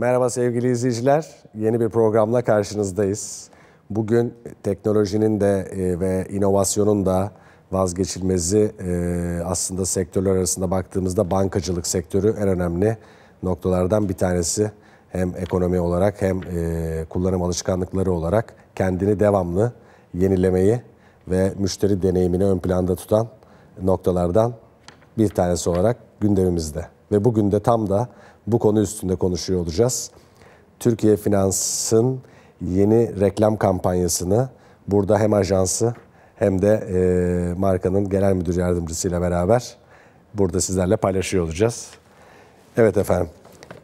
Merhaba sevgili izleyiciler. Yeni bir programla karşınızdayız. Bugün teknolojinin de e, ve inovasyonun da vazgeçilmezi e, aslında sektörler arasında baktığımızda bankacılık sektörü en önemli noktalardan bir tanesi. Hem ekonomi olarak hem e, kullanım alışkanlıkları olarak kendini devamlı yenilemeyi ve müşteri deneyimini ön planda tutan noktalardan bir tanesi olarak gündemimizde. Ve bugün de tam da bu konu üstünde konuşuyor olacağız. Türkiye Finans'ın yeni reklam kampanyasını burada hem ajansı hem de e, markanın genel müdür yardımcısıyla beraber burada sizlerle paylaşıyor olacağız. Evet efendim.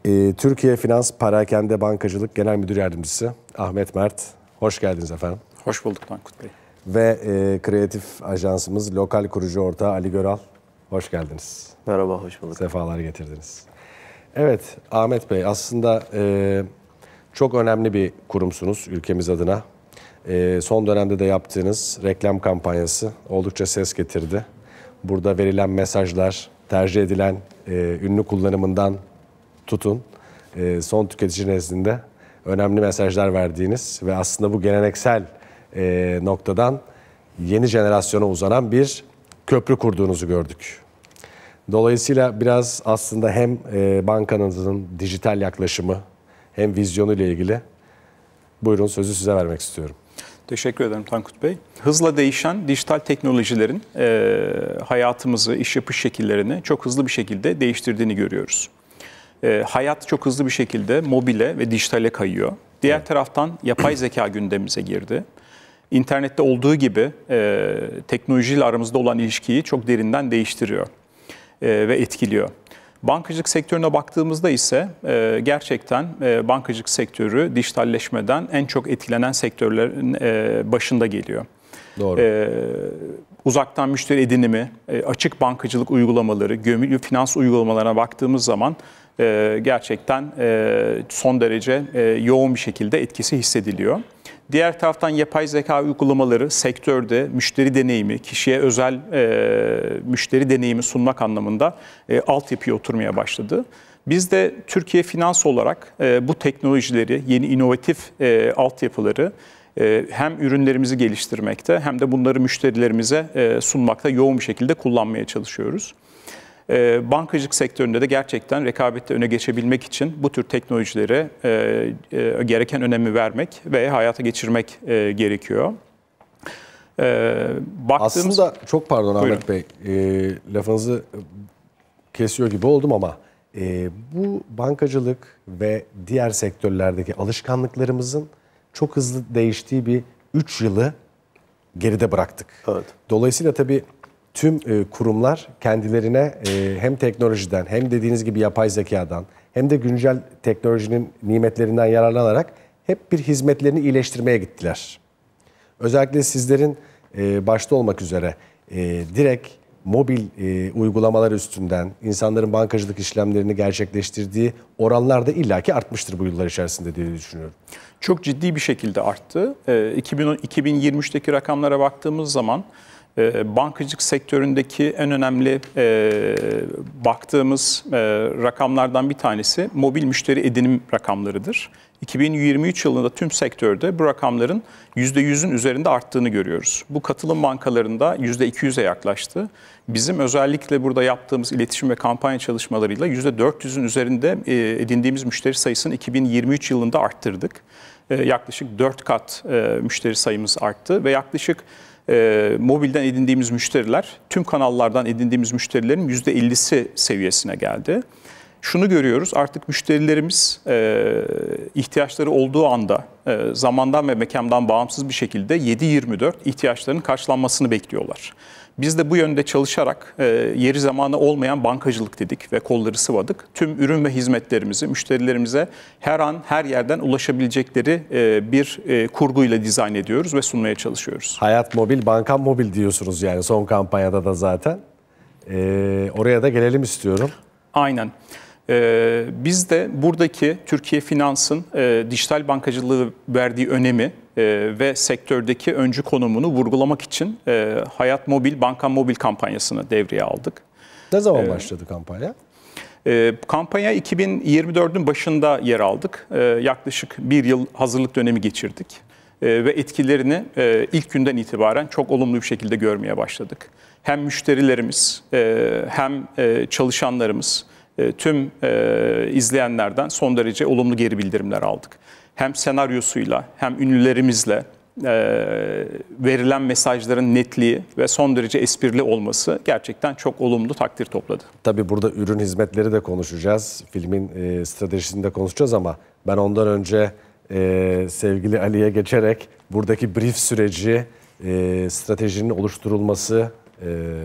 E, Türkiye Finans Parakende Bankacılık Genel Müdür Yardımcısı Ahmet Mert. Hoş geldiniz efendim. Hoş bulduk Mankut Bey. Ve e, kreatif ajansımız lokal kurucu ortağı Ali Göral. Hoş geldiniz. Merhaba, hoş bulduk. Sefalar getirdiniz. Evet Ahmet Bey aslında e, çok önemli bir kurumsunuz ülkemiz adına. E, son dönemde de yaptığınız reklam kampanyası oldukça ses getirdi. Burada verilen mesajlar, tercih edilen e, ünlü kullanımından tutun e, son tüketici nezdinde önemli mesajlar verdiğiniz ve aslında bu geleneksel e, noktadan yeni jenerasyona uzanan bir köprü kurduğunuzu gördük. Dolayısıyla biraz aslında hem e, bankanızın dijital yaklaşımı hem vizyonu ile ilgili buyurun sözü size vermek istiyorum. Teşekkür ederim Tankut Bey. Hızla değişen dijital teknolojilerin e, hayatımızı, iş yapış şekillerini çok hızlı bir şekilde değiştirdiğini görüyoruz. E, hayat çok hızlı bir şekilde mobile ve dijitale kayıyor. Diğer evet. taraftan yapay zeka gündemimize girdi. İnternette olduğu gibi e, teknolojiyle aramızda olan ilişkiyi çok derinden değiştiriyor. E, ve etkiliyor. Bankacılık sektörüne baktığımızda ise e, gerçekten e, bankacılık sektörü dijitalleşmeden en çok etkilenen sektörlerin e, başında geliyor. Doğru. E, uzaktan müşteri edinimi, açık bankacılık uygulamaları, gömülü finans uygulamalarına baktığımız zaman e, gerçekten e, son derece e, yoğun bir şekilde etkisi hissediliyor. Diğer taraftan yapay zeka uygulamaları sektörde müşteri deneyimi, kişiye özel e, müşteri deneyimi sunmak anlamında e, altyapıya oturmaya başladı. Biz de Türkiye Finans olarak e, bu teknolojileri, yeni inovatif e, altyapıları e, hem ürünlerimizi geliştirmekte hem de bunları müşterilerimize e, sunmakta yoğun bir şekilde kullanmaya çalışıyoruz. Ee, bankacılık sektöründe de gerçekten rekabette öne geçebilmek için bu tür teknolojilere e, e, gereken önemi vermek ve hayata geçirmek e, gerekiyor. Ee, baktığımız... Aslında çok pardon Ahmet Bey, e, lafınızı kesiyor gibi oldum ama e, bu bankacılık ve diğer sektörlerdeki alışkanlıklarımızın çok hızlı değiştiği bir 3 yılı geride bıraktık. Evet. Dolayısıyla tabii tüm e, kurumlar kendilerine e, hem teknolojiden hem dediğiniz gibi yapay zekadan hem de güncel teknolojinin nimetlerinden yararlanarak hep bir hizmetlerini iyileştirmeye gittiler. Özellikle sizlerin e, başta olmak üzere e, direkt mobil e, uygulamalar üstünden insanların bankacılık işlemlerini gerçekleştirdiği oranlar da illaki artmıştır bu yıllar içerisinde diye düşünüyorum. Çok ciddi bir şekilde arttı. E, 2023'teki rakamlara baktığımız zaman ee, Bankacık sektöründeki en önemli e, baktığımız e, rakamlardan bir tanesi mobil müşteri edinim rakamlarıdır. 2023 yılında tüm sektörde bu rakamların %100'ün üzerinde arttığını görüyoruz. Bu katılım bankalarında %200'e yaklaştı. Bizim özellikle burada yaptığımız iletişim ve kampanya çalışmalarıyla %400'ün üzerinde e, edindiğimiz müşteri sayısını 2023 yılında arttırdık. Yaklaşık 4 kat müşteri sayımız arttı ve yaklaşık e, mobilden edindiğimiz müşteriler tüm kanallardan edindiğimiz müşterilerin %50'si seviyesine geldi. Şunu görüyoruz artık müşterilerimiz e, ihtiyaçları olduğu anda e, zamandan ve mekandan bağımsız bir şekilde 7-24 ihtiyaçlarının karşılanmasını bekliyorlar. Biz de bu yönde çalışarak e, yeri zamanı olmayan bankacılık dedik ve kolları sıvadık. Tüm ürün ve hizmetlerimizi müşterilerimize her an her yerden ulaşabilecekleri e, bir e, kurguyla dizayn ediyoruz ve sunmaya çalışıyoruz. Hayat mobil, banka mobil diyorsunuz yani son kampanyada da zaten. E, oraya da gelelim istiyorum. Aynen. Ee, biz de buradaki Türkiye Finans'ın e, dijital bankacılığı verdiği önemi e, ve sektördeki öncü konumunu vurgulamak için e, Hayat Mobil, Banka Mobil kampanyasını devreye aldık. Ne zaman ee, başladı kampanya? E, kampanya 2024'ün başında yer aldık. E, yaklaşık bir yıl hazırlık dönemi geçirdik e, ve etkilerini e, ilk günden itibaren çok olumlu bir şekilde görmeye başladık. Hem müşterilerimiz e, hem e, çalışanlarımız e, tüm e, izleyenlerden son derece olumlu geri bildirimler aldık. Hem senaryosuyla hem ünlülerimizle e, verilen mesajların netliği ve son derece esprili olması gerçekten çok olumlu takdir topladı. Tabii burada ürün hizmetleri de konuşacağız. Filmin stratejisini de konuşacağız ama ben ondan önce sevgili Ali'ye geçerek buradaki brief süreci, stratejinin oluşturulması,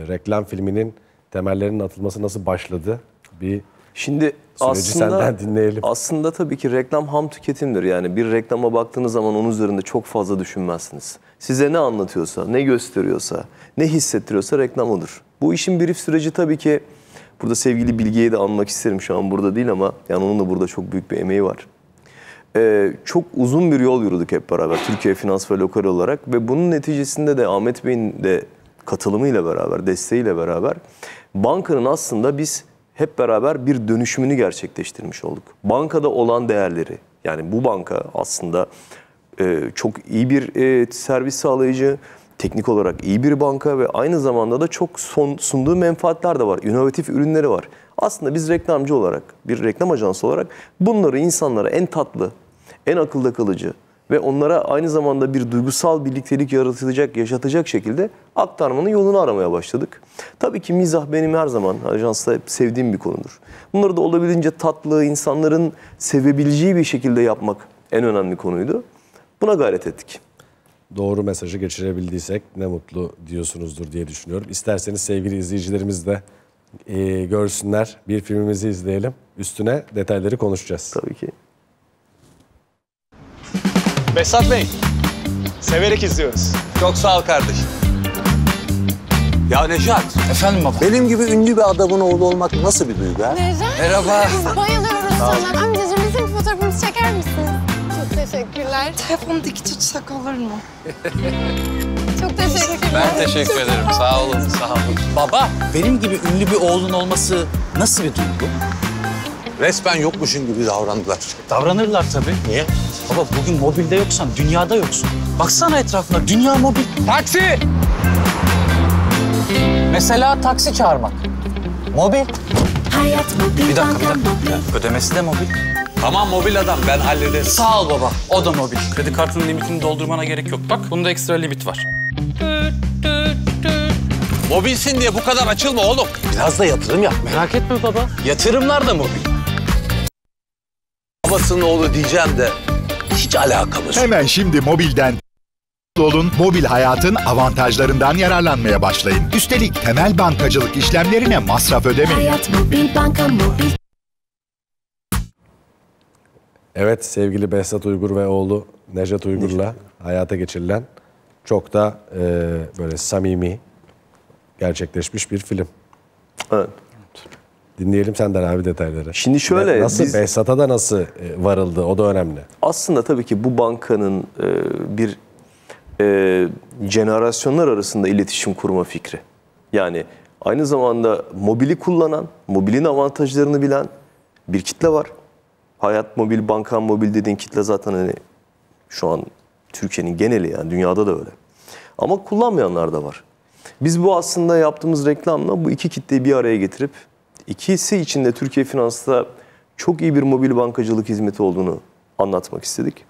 reklam filminin temellerinin atılması nasıl başladı? bir Şimdi aslında, senden dinleyelim. Aslında tabii ki reklam ham tüketimdir. Yani bir reklama baktığınız zaman onun üzerinde çok fazla düşünmezsiniz. Size ne anlatıyorsa, ne gösteriyorsa, ne hissettiriyorsa reklam odur. Bu işin brief süreci tabii ki burada sevgili Bilge'yi de anmak isterim. Şu an burada değil ama yani onun da burada çok büyük bir emeği var. Ee, çok uzun bir yol yürüdük hep beraber Türkiye Finans ve Lokal olarak ve bunun neticesinde de Ahmet Bey'in de katılımıyla beraber, desteğiyle beraber bankanın aslında biz hep beraber bir dönüşümünü gerçekleştirmiş olduk. Bankada olan değerleri yani bu banka aslında e, çok iyi bir e, servis sağlayıcı, teknik olarak iyi bir banka ve aynı zamanda da çok son, sunduğu menfaatler de var. İnovatif ürünleri var. Aslında biz reklamcı olarak, bir reklam ajansı olarak bunları insanlara en tatlı, en akılda kalıcı, ve onlara aynı zamanda bir duygusal birliktelik yaratılacak, yaşatacak şekilde aktarmanın yolunu aramaya başladık. Tabii ki mizah benim her zaman ajansta hep sevdiğim bir konudur. Bunları da olabildiğince tatlı, insanların sevebileceği bir şekilde yapmak en önemli konuydu. Buna gayret ettik doğru mesajı geçirebildiysek ne mutlu diyorsunuzdur diye düşünüyorum. İsterseniz sevgili izleyicilerimiz de e, görsünler. Bir filmimizi izleyelim. Üstüne detayları konuşacağız. Tabii ki. Besat Bey, severek izliyoruz. Çok sağ ol kardeşim. Ya Nejat, Efendim baba. Benim gibi ünlü bir adamın oğlu olmak nasıl bir duygu ha? Necat. Merhaba. bayılıyoruz sana. Amcacığım bizim fotoğrafımızı çeker misin? Çok teşekkürler. Telefonu dik tutsak olur mu? Çok teşekkürler. Ben teşekkür ederim. Sağ olun, sağ olun. Baba, benim gibi ünlü bir oğlun olması nasıl bir duygu? Resmen yokmuşun gibi davrandılar. Davranırlar tabii. Niye? Baba bugün mobilde yoksan dünyada yoksun. Baksana etrafına dünya mobil. Taksi! Mesela taksi çağırmak. Mobil. Hayat mobil. Bir dakika bir dakika. Ya, ödemesi de mobil. Tamam mobil adam ben hallederim. Sağ ol baba. O da mobil. Kredi kartının limitini doldurmana gerek yok. Bak bunda ekstra limit var. Mobilsin diye bu kadar açılma oğlum. Biraz da yatırım yap. Merak etme baba. Yatırımlar da mobil. Babasının oğlu diyeceğim de hiç alakamız yok. Hemen şimdi mobilden olun, mobil hayatın avantajlarından yararlanmaya başlayın. Üstelik temel bankacılık işlemlerine masraf ödemeyin. Hayat mobil banka mobil. Evet sevgili Behzat Uygur ve oğlu Necdet Uygur'la hayata geçirilen çok da e, böyle samimi gerçekleşmiş bir film. Evet. Dinleyelim senden abi detayları. Şimdi şöyle... Ne, nasıl, biz, Behzat'a da nasıl e, varıldı? O da önemli. Aslında tabii ki bu bankanın e, bir e, jenerasyonlar arasında iletişim kurma fikri. Yani aynı zamanda mobili kullanan, mobilin avantajlarını bilen bir kitle var. Hayat mobil, bankan mobil dediğin kitle zaten hani şu an Türkiye'nin geneli yani dünyada da öyle. Ama kullanmayanlar da var. Biz bu aslında yaptığımız reklamla bu iki kitleyi bir araya getirip İkisi içinde Türkiye Finans'ta çok iyi bir mobil bankacılık hizmeti olduğunu anlatmak istedik.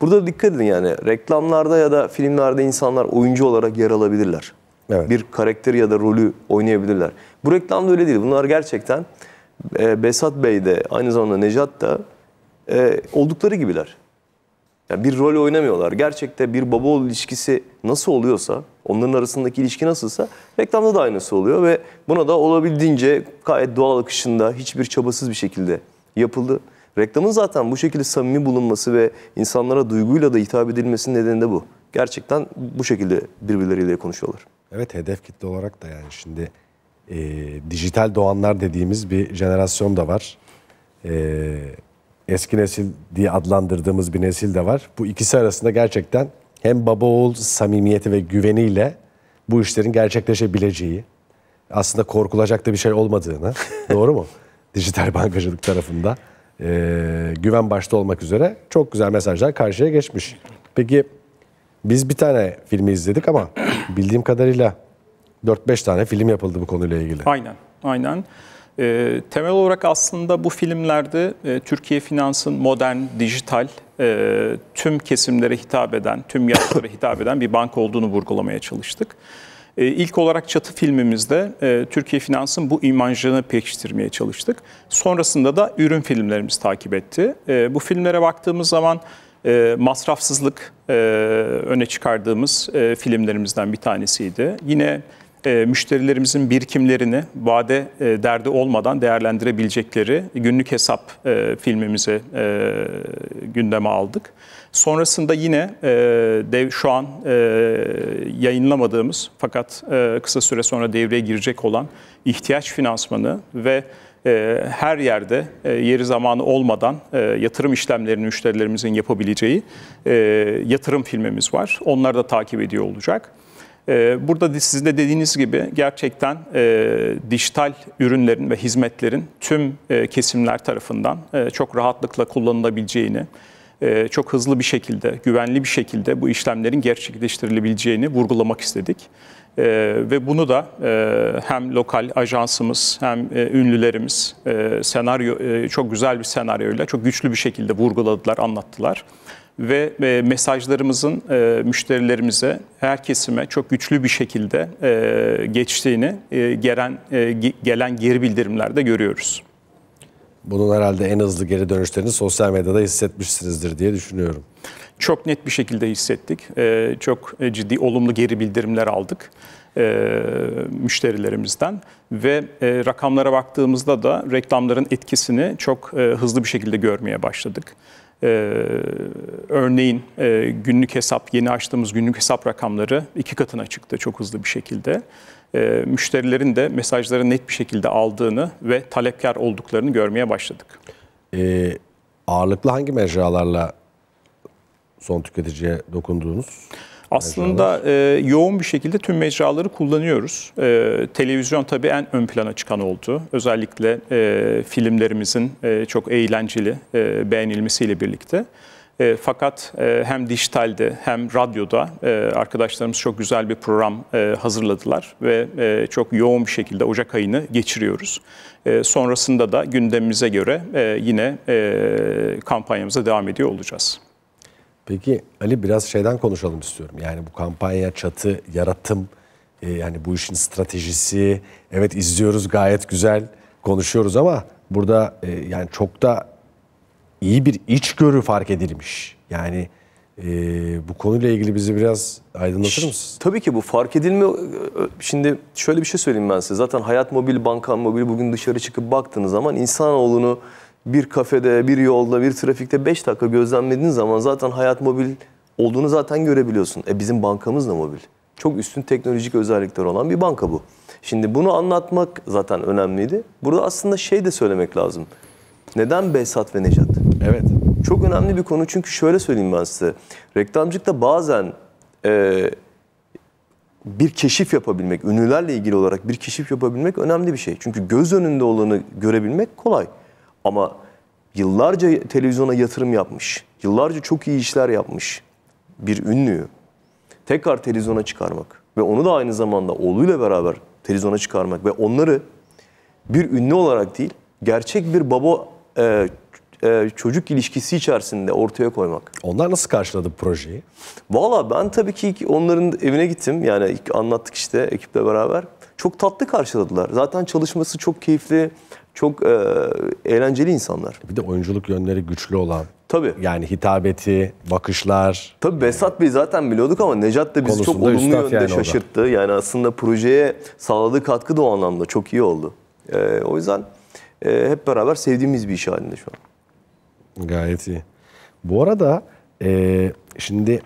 Burada dikkat edin yani reklamlarda ya da filmlerde insanlar oyuncu olarak yer alabilirler. Evet. Bir karakter ya da rolü oynayabilirler. Bu reklamda öyle değil. Bunlar gerçekten e, Besat Bey de aynı zamanda Necat da e, oldukları gibiler. Yani bir rol oynamıyorlar. Gerçekte bir baba oğul ilişkisi nasıl oluyorsa, onların arasındaki ilişki nasılsa reklamda da aynısı oluyor ve buna da olabildiğince gayet doğal akışında, hiçbir çabasız bir şekilde yapıldı. Reklamın zaten bu şekilde samimi bulunması ve insanlara duyguyla da hitap edilmesinin nedeni de bu. Gerçekten bu şekilde birbirleriyle konuşuyorlar. Evet hedef kitle olarak da yani şimdi e, dijital doğanlar dediğimiz bir jenerasyon da var. Eee eski nesil diye adlandırdığımız bir nesil de var. Bu ikisi arasında gerçekten hem baba oğul samimiyeti ve güveniyle bu işlerin gerçekleşebileceği, aslında korkulacak da bir şey olmadığını, doğru mu? Dijital bankacılık tarafında e, güven başta olmak üzere çok güzel mesajlar karşıya geçmiş. Peki biz bir tane filmi izledik ama bildiğim kadarıyla 4-5 tane film yapıldı bu konuyla ilgili. Aynen, aynen. E, temel olarak aslında bu filmlerde e, Türkiye Finans'ın modern, dijital, e, tüm kesimlere hitap eden, tüm yaşlara hitap eden bir bank olduğunu vurgulamaya çalıştık. E, ilk olarak Çatı filmimizde e, Türkiye Finans'ın bu imajını pekiştirmeye çalıştık. Sonrasında da ürün filmlerimiz takip etti. E, bu filmlere baktığımız zaman e, masrafsızlık e, öne çıkardığımız e, filmlerimizden bir tanesiydi. Yine... E, müşterilerimizin birikimlerini vade e, derdi olmadan değerlendirebilecekleri günlük hesap e, filmimizi e, gündeme aldık. Sonrasında yine e, dev şu an e, yayınlamadığımız fakat kısa süre sonra devreye girecek olan ihtiyaç finansmanı ve her yerde yeri zamanı olmadan yatırım işlemlerini müşterilerimizin yapabileceği yatırım filmimiz var. Onları da takip ediyor olacak. Ee, burada sizin de dediğiniz gibi gerçekten e, dijital ürünlerin ve hizmetlerin tüm e, kesimler tarafından e, çok rahatlıkla kullanılabileceğini, çok hızlı bir şekilde, güvenli bir şekilde bu işlemlerin gerçekleştirilebileceğini vurgulamak istedik. Ee, ve bunu da e, hem lokal ajansımız hem e, ünlülerimiz e, senaryo e, çok güzel bir senaryoyla çok güçlü bir şekilde vurguladılar, anlattılar ve e, mesajlarımızın e, müşterilerimize, her kesime çok güçlü bir şekilde e, geçtiğini gelen, gelen geri bildirimlerde görüyoruz. Bunun herhalde en hızlı geri dönüşlerini sosyal medyada hissetmişsinizdir diye düşünüyorum. Çok net bir şekilde hissettik. çok ciddi olumlu geri bildirimler aldık müşterilerimizden ve rakamlara baktığımızda da reklamların etkisini çok hızlı bir şekilde görmeye başladık. Ee, örneğin e, günlük hesap, yeni açtığımız günlük hesap rakamları iki katına çıktı çok hızlı bir şekilde. E, müşterilerin de mesajları net bir şekilde aldığını ve talepkar olduklarını görmeye başladık. E, ağırlıklı hangi mecralarla son tüketiciye dokunduğunuz? Aslında e, yoğun bir şekilde tüm mecraları kullanıyoruz. E, televizyon tabii en ön plana çıkan oldu. Özellikle e, filmlerimizin e, çok eğlenceli e, beğenilmesiyle birlikte. E, fakat e, hem dijitalde hem radyoda e, arkadaşlarımız çok güzel bir program e, hazırladılar ve e, çok yoğun bir şekilde Ocak ayını geçiriyoruz. E, sonrasında da gündemimize göre e, yine e, kampanyamıza devam ediyor olacağız. Peki Ali biraz şeyden konuşalım istiyorum. Yani bu kampanya, çatı, yaratım, e, yani bu işin stratejisi. Evet izliyoruz gayet güzel konuşuyoruz ama burada e, yani çok da iyi bir içgörü fark edilmiş. Yani e, bu konuyla ilgili bizi biraz aydınlatır mısınız? Tabii ki bu fark edilme. E, e, şimdi şöyle bir şey söyleyeyim ben size. Zaten Hayat Mobil, Banka Mobil bugün dışarı çıkıp baktığınız zaman insanoğlunu bir kafede, bir yolda, bir trafikte 5 dakika gözlemlediğin zaman zaten hayat mobil olduğunu zaten görebiliyorsun. E bizim bankamız da mobil. Çok üstün teknolojik özellikler olan bir banka bu. Şimdi bunu anlatmak zaten önemliydi. Burada aslında şey de söylemek lazım. Neden Behzat ve Necat? Evet. Çok önemli bir konu çünkü şöyle söyleyeyim ben size. Reklamcılıkta bazen e, bir keşif yapabilmek, ünlülerle ilgili olarak bir keşif yapabilmek önemli bir şey. Çünkü göz önünde olanı görebilmek kolay. Ama yıllarca televizyona yatırım yapmış, yıllarca çok iyi işler yapmış bir ünlüyü tekrar televizyona çıkarmak ve onu da aynı zamanda oğluyla beraber televizyona çıkarmak ve onları bir ünlü olarak değil, gerçek bir baba e, e, çocuk ilişkisi içerisinde ortaya koymak. Onlar nasıl karşıladı projeyi? Valla ben tabii ki onların evine gittim. Yani ilk anlattık işte ekiple beraber. Çok tatlı karşıladılar. Zaten çalışması çok keyifli çok e, eğlenceli insanlar. Bir de oyunculuk yönleri güçlü olan. Tabii. Yani hitabeti, bakışlar. Tabii Besat Bey zaten biliyorduk ama Necat da bizi çok olumlu yönde yani şaşırttı. Orada. Yani aslında projeye sağladığı katkı da o anlamda çok iyi oldu. E, o yüzden e, hep beraber sevdiğimiz bir iş halinde şu an. Gayet iyi. Bu arada e, şimdi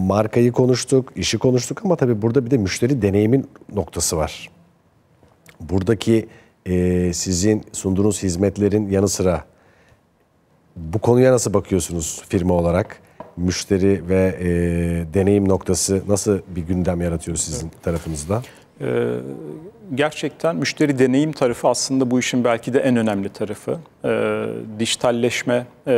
markayı konuştuk, işi konuştuk ama tabii burada bir de müşteri deneyimin noktası var. Buradaki e, sizin sunduğunuz hizmetlerin yanı sıra bu konuya nasıl bakıyorsunuz firma olarak? Müşteri ve e, deneyim noktası nasıl bir gündem yaratıyor sizin evet. tarafınızda? Ee, gerçekten müşteri deneyim tarafı aslında bu işin belki de en önemli tarafı. Ee, dijitalleşme, e,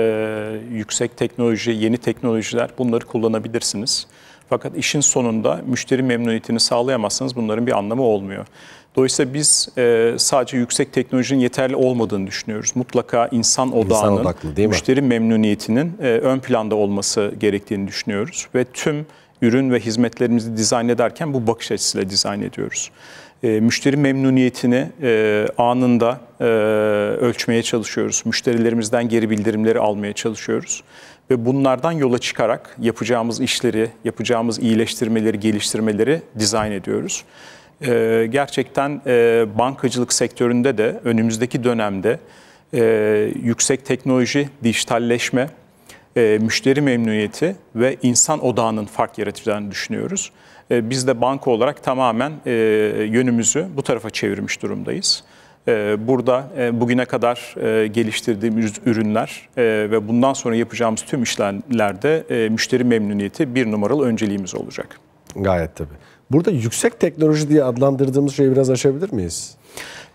yüksek teknoloji, yeni teknolojiler bunları kullanabilirsiniz. Fakat işin sonunda müşteri memnuniyetini sağlayamazsanız bunların bir anlamı olmuyor. Dolayısıyla biz e, sadece yüksek teknolojinin yeterli olmadığını düşünüyoruz. Mutlaka insan odağının, insan odaklı, müşteri memnuniyetinin e, ön planda olması gerektiğini düşünüyoruz. Ve tüm ürün ve hizmetlerimizi dizayn ederken bu bakış açısıyla dizayn ediyoruz. E, müşteri memnuniyetini e, anında e, ölçmeye çalışıyoruz. Müşterilerimizden geri bildirimleri almaya çalışıyoruz ve bunlardan yola çıkarak yapacağımız işleri, yapacağımız iyileştirmeleri, geliştirmeleri dizayn ediyoruz. E, gerçekten e, bankacılık sektöründe de önümüzdeki dönemde e, yüksek teknoloji, dijitalleşme, e, müşteri memnuniyeti ve insan odağının fark yaratacağını düşünüyoruz. E, biz de banka olarak tamamen e, yönümüzü bu tarafa çevirmiş durumdayız. Ee, burada e, bugüne kadar e, geliştirdiğimiz ürünler e, ve bundan sonra yapacağımız tüm işlemlerde müşteri memnuniyeti bir numaralı önceliğimiz olacak. Gayet tabii. Burada yüksek teknoloji diye adlandırdığımız şeyi biraz aşabilir miyiz?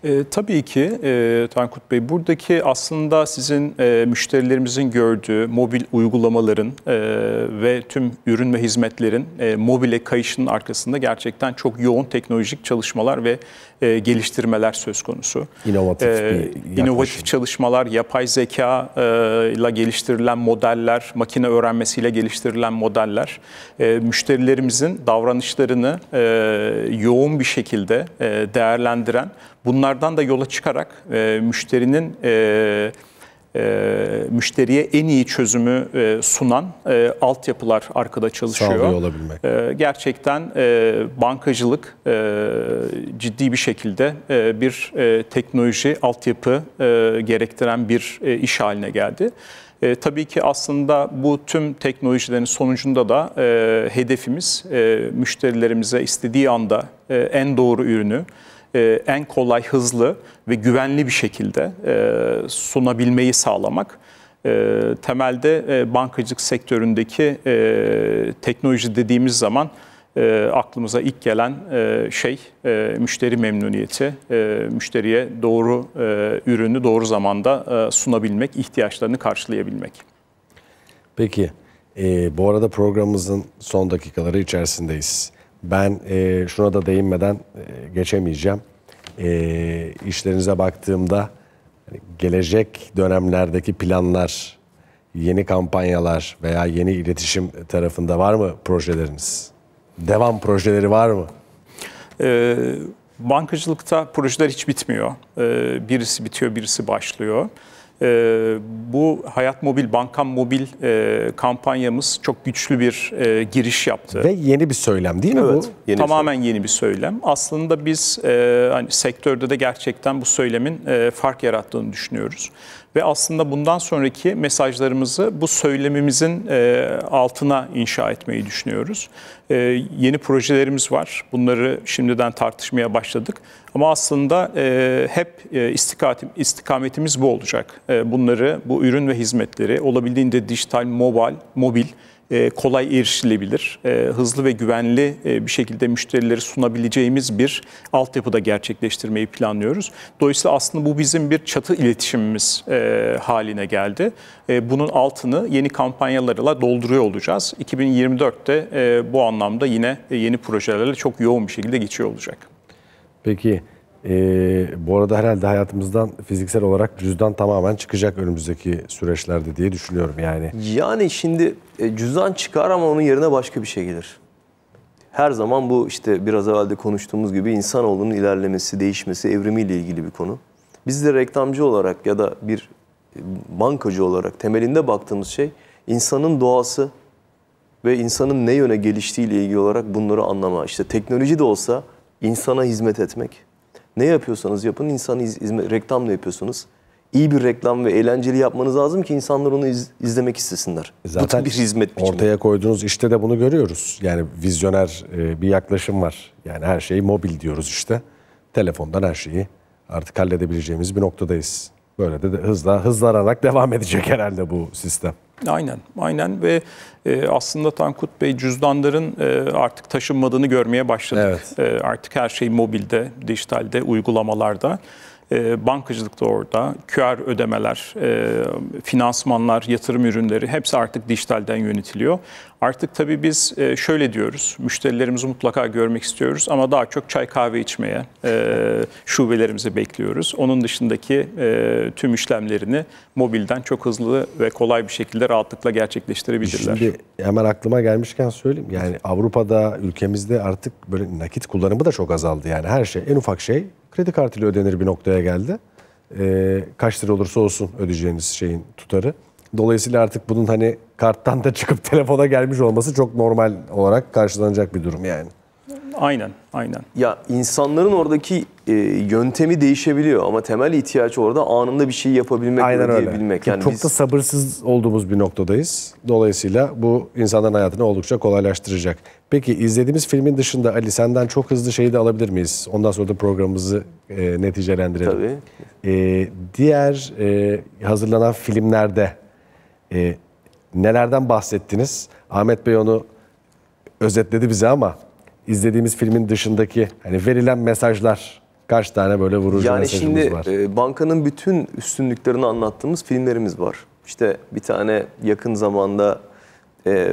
E, tabii ki e, Tankut Bey buradaki aslında sizin e, müşterilerimizin gördüğü mobil uygulamaların e, ve tüm ürün ve hizmetlerin e, mobile kayışının arkasında gerçekten çok yoğun teknolojik çalışmalar ve e, geliştirmeler söz konusu. İnovatif, e, inovatif çalışmalar, yapay zeka e, ile geliştirilen modeller, makine öğrenmesiyle geliştirilen modeller e, müşterilerimizin davranışlarını e, yoğun bir şekilde e, değerlendiren, bunlardan da yola çıkarak e, müşterinin... E, e, müşteriye en iyi çözümü e, sunan e, altyapılar arkada çalışıyor. Sağlıyor olabilmek. Gerçekten bankacılık ciddi bir şekilde bir teknoloji altyapı gerektiren bir iş haline geldi. E, tabii ki aslında bu tüm teknolojilerin sonucunda da e, hedefimiz e, müşterilerimize istediği anda e, en doğru ürünü, e, en kolay, hızlı ve güvenli bir şekilde e, sunabilmeyi sağlamak. E, temelde bankacılık sektöründeki teknoloji dediğimiz zaman aklımıza ilk gelen şey müşteri memnuniyeti, müşteriye doğru ürünü doğru zamanda sunabilmek, ihtiyaçlarını karşılayabilmek. Peki, bu arada programımızın son dakikaları içerisindeyiz ben e, şuna da değinmeden e, geçemeyeceğim. E, işlerinize baktığımda hani gelecek dönemlerdeki planlar, yeni kampanyalar veya yeni iletişim tarafında var mı projeleriniz? Devam projeleri var mı? Ee, bankacılıkta projeler hiç bitmiyor. Ee, birisi bitiyor, birisi başlıyor. Ee, bu Hayat Mobil, Bankam Mobil e, kampanyamız çok güçlü bir e, giriş yaptı. Ve yeni bir söylem değil mi evet, bu? Yeni Tamamen söylem. yeni bir söylem. Aslında biz e, hani sektörde de gerçekten bu söylemin fark yarattığını düşünüyoruz ve aslında bundan sonraki mesajlarımızı bu söylemimizin e, altına inşa etmeyi düşünüyoruz. E, yeni projelerimiz var. Bunları şimdiden tartışmaya başladık. Ama aslında e, hep istikametimiz bu olacak. bunları, bu ürün ve hizmetleri olabildiğince dijital, mobil, mobil e, kolay erişilebilir, e, hızlı ve güvenli e, bir şekilde müşterileri sunabileceğimiz bir altyapıda gerçekleştirmeyi planlıyoruz. Dolayısıyla aslında bu bizim bir çatı iletişimimiz haline geldi. Bunun altını yeni kampanyalarla dolduruyor olacağız. 2024'te bu anlamda yine yeni projelerle çok yoğun bir şekilde geçiyor olacak. Peki. Ee, bu arada herhalde hayatımızdan fiziksel olarak cüzdan tamamen çıkacak önümüzdeki süreçlerde diye düşünüyorum yani. Yani şimdi e, cüzdan çıkar ama onun yerine başka bir şey gelir. Her zaman bu işte biraz evvel konuştuğumuz gibi insanoğlunun ilerlemesi, değişmesi, evrimiyle ilgili bir konu. Biz de reklamcı olarak ya da bir e, bankacı olarak temelinde baktığımız şey insanın doğası ve insanın ne yöne geliştiğiyle ilgili olarak bunları anlama. İşte teknoloji de olsa insana hizmet etmek ne yapıyorsanız yapın insanı iz, izme, reklamla yapıyorsunuz. İyi bir reklam ve eğlenceli yapmanız lazım ki insanlar onu iz, izlemek istesinler. E zaten Bu bir hizmet biçimi. Ortaya koyduğunuz işte de bunu görüyoruz. Yani vizyoner e, bir yaklaşım var. Yani her şeyi mobil diyoruz işte. Telefondan her şeyi artık halledebileceğimiz bir noktadayız. Böyle de, de hızla hızlanarak devam edecek herhalde bu sistem. Aynen, aynen ve e, aslında Tankut Bey cüzdanların e, artık taşınmadığını görmeye başladık. Evet. E, artık her şey mobilde, dijitalde, uygulamalarda. Ee, bankacılık da orada, QR ödemeler, e, finansmanlar, yatırım ürünleri hepsi artık dijitalden yönetiliyor. Artık tabii biz e, şöyle diyoruz, müşterilerimizi mutlaka görmek istiyoruz ama daha çok çay kahve içmeye e, şubelerimizi bekliyoruz. Onun dışındaki tüm işlemlerini mobilden çok hızlı ve kolay bir şekilde rahatlıkla gerçekleştirebilirler. Şimdi hemen aklıma gelmişken söyleyeyim. Yani Avrupa'da, ülkemizde artık böyle nakit kullanımı da çok azaldı. Yani her şey, en ufak şey kredi kartıyla ödenir bir noktaya geldi. E, kaç lira olursa olsun ödeyeceğiniz şeyin tutarı. Dolayısıyla artık bunun hani karttan da çıkıp telefona gelmiş olması çok normal olarak karşılanacak bir durum yani. Aynen, aynen. Ya insanların oradaki e, yöntemi değişebiliyor ama temel ihtiyaç orada anında bir şey yapabilmek, aynen ödeyebilmek. Öyle. Yani Çok biz... da sabırsız olduğumuz bir noktadayız. Dolayısıyla bu insanların hayatını oldukça kolaylaştıracak. Peki izlediğimiz filmin dışında Ali senden çok hızlı şeyi de alabilir miyiz? Ondan sonra da programımızı e, neticelendirelim. Tabii. E, diğer e, hazırlanan filmlerde e, nelerden bahsettiniz? Ahmet Bey onu özetledi bize ama izlediğimiz filmin dışındaki hani verilen mesajlar kaç tane böyle vurucu yani mesajımız şimdi, var? Yani e, şimdi bankanın bütün üstünlüklerini anlattığımız filmlerimiz var. İşte bir tane yakın zamanda e,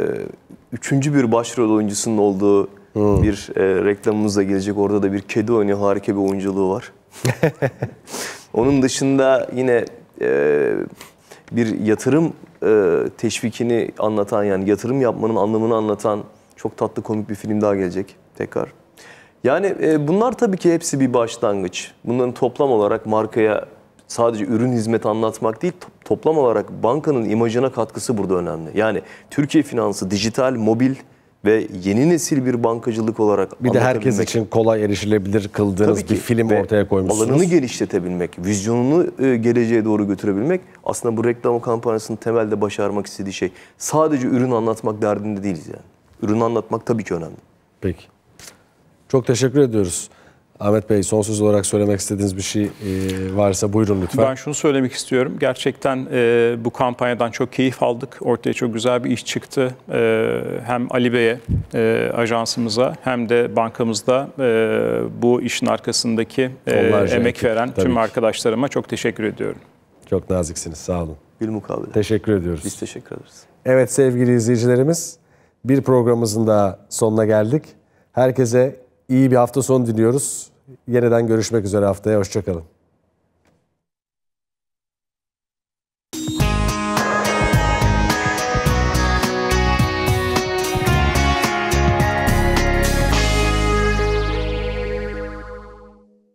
üçüncü bir başrol oyuncusunun olduğu hmm. bir e, reklamımıza gelecek. Orada da bir kedi oynuyor. Harika bir oyunculuğu var. Onun dışında yine e, bir yatırım e, teşvikini anlatan yani yatırım yapmanın anlamını anlatan çok tatlı komik bir film daha gelecek tekrar. Yani e, bunlar tabii ki hepsi bir başlangıç. Bunların toplam olarak markaya sadece ürün hizmet anlatmak değil, toplam olarak bankanın imajına katkısı burada önemli. Yani Türkiye finansı dijital, mobil ve yeni nesil bir bankacılık olarak bir de herkes için kolay erişilebilir kıldığınız bir film ortaya koymuşsunuz. Alanını genişletebilmek, vizyonunu e, geleceğe doğru götürebilmek aslında bu reklam kampanyasının temelde başarmak istediği şey. Sadece ürün anlatmak derdinde değiliz yani. Ürün anlatmak tabii ki önemli. Peki. Çok teşekkür ediyoruz. Ahmet Bey Sonsuz olarak söylemek istediğiniz bir şey e, varsa buyurun lütfen. Ben şunu söylemek istiyorum. Gerçekten e, bu kampanyadan çok keyif aldık. Ortaya çok güzel bir iş çıktı. E, hem Ali Bey'e, e, ajansımıza hem de bankamızda e, bu işin arkasındaki e, emek ekip, veren tüm ki. arkadaşlarıma çok teşekkür ediyorum. Çok naziksiniz. Sağ olun. Gül mukabele. Teşekkür ediyoruz. Biz teşekkür ederiz. Evet sevgili izleyicilerimiz bir programımızın da sonuna geldik. Herkese iyi bir hafta sonu diliyoruz. Yeniden görüşmek üzere haftaya. Hoşçakalın.